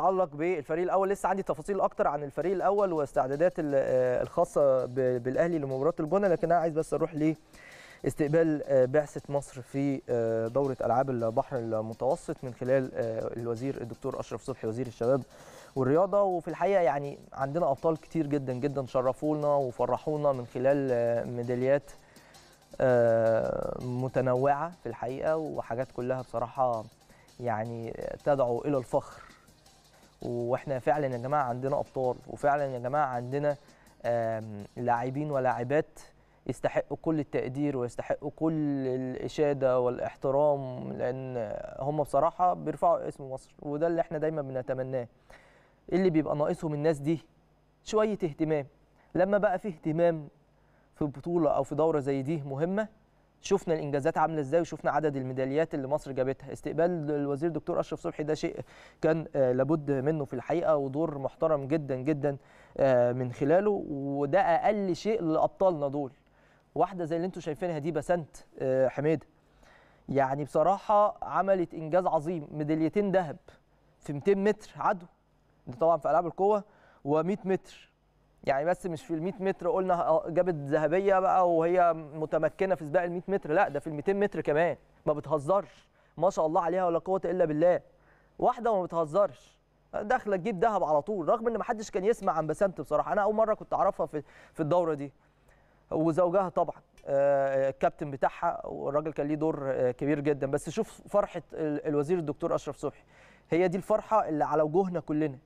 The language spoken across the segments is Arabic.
تتعلق بالفريق الاول لسه عندي تفاصيل اكتر عن الفريق الاول واستعدادات آه، الخاصه بالاهلي لمباراه الجونه لكن انا عايز بس اروح لاستقبال استقبال آه، بعثة مصر في آه، دورة ألعاب البحر المتوسط من خلال الوزير الدكتور أشرف صبحي وزير الشباب والرياضة وفي الحقيقة يعني عندنا أبطال كتير جدا جدا شرفونا وفرحونا من خلال ميداليات متنوعة في الحقيقة وحاجات كلها بصراحة يعني تدعو إلى الفخر واحنا فعلا يا جماعه عندنا ابطال وفعلا يا جماعه عندنا لاعبين ولاعبات يستحقوا كل التقدير ويستحقوا كل الإشادة والاحترام لأن هم بصراحة بيرفعوا اسم مصر وده اللي احنا دايما بنتمناه اللي بيبقى ناقصهم الناس دي شوية اهتمام لما بقى في اهتمام في بطولة أو في دورة زي دي مهمة شفنا الانجازات عامله ازاي وشفنا عدد الميداليات اللي مصر جابتها استقبال الوزير دكتور اشرف صبحي ده شيء كان آه، لابد منه في الحقيقه ودور محترم جدا جدا آه، من خلاله وده اقل شيء لابطالنا دول واحده زي اللي انتم شايفينها دي بسنت آه، حميده يعني بصراحه عملت انجاز عظيم ميداليتين ذهب في 200 متر عدو ده طبعا في العاب القوه و100 متر يعني بس مش في ال 100 متر قلنا آه، جابت ذهبيه بقى وهي متمكنه في سباق ال 100 متر لا ده في ال 200 متر كمان ما بتهزرش ما شاء الله عليها ولا قوه الا بالله واحده وما بتهزرش داخله تجيب ذهب على طول رغم ان ما حدش كان يسمع عن بسنت بصراحه انا اول مره كنت اعرفها في في الدوره دي وزوجها طبعا آه، آه، الكابتن بتاعها والراجل كان ليه دور كبير جدا بس شوف فرحه الوزير الدكتور اشرف صبحي هي دي الفرحه اللي على وجوهنا كلنا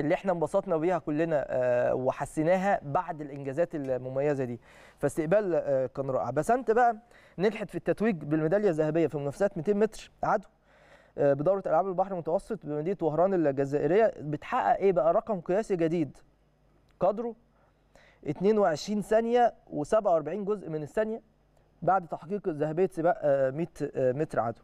اللي احنا انبسطنا بيها كلنا آه، وحسيناها بعد الانجازات المميزه دي فاستقبال آه، كان رائع بس انت بقى نجحت في التتويج بالميداليه الذهبيه في منافسات 200 متر عدو آه، بدوره العاب البحر المتوسط بمدينه وهران الجزائريه بتحقق ايه بقى رقم قياسي جديد قدره 22 ثانيه و47 جزء من الثانيه بعد تحقيق ذهبيه سباق 100 متر عدو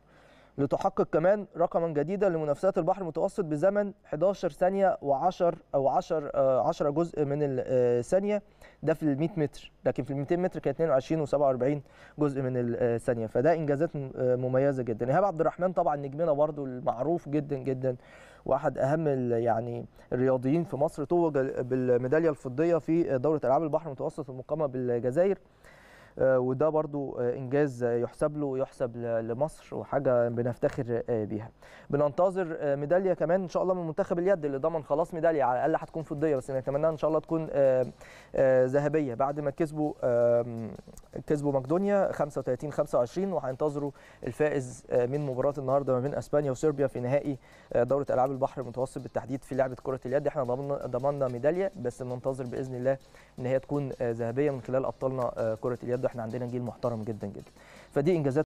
لتحقق كمان رقما جديدا لمنافسات البحر المتوسط بزمن 11 ثانيه و10 او 10 10 آه، جزء من الثانيه آه، ده في ال 100 متر لكن في ال 200 متر كانت 22 و47 جزء من الثانيه آه، فده انجازات مميزه جدا ايهاب عبد الرحمن طبعا نجمنا برده المعروف جدا جدا واحد اهم يعني الرياضيين في مصر توج بالميداليه الفضيه في دوره العاب البحر المتوسط المقامه بالجزائر آه، وده برضو آه، انجاز يحسب له ويحسب لمصر وحاجه بنفتخر آه، بيها بننتظر ميداليه كمان ان شاء الله من منتخب اليد اللي ضمن خلاص ميداليه على الاقل هتكون فضيه بس نتمناها ان شاء الله تكون ذهبيه بعد ما كسبوا كسبوا مقدونيا 35 25 وهينتظروا الفائز آه، من مباراه النهارده ما بين اسبانيا وصربيا في نهائي آه، دوره العاب البحر المتوسط بالتحديد في لعبه كره اليد احنا ضمننا ميداليه بس بننتظر باذن الله ان هي تكون آه، ذهبيه من خلال ابطالنا كره اليد احنا عندنا جيل محترم جدا جدا فدي انجازات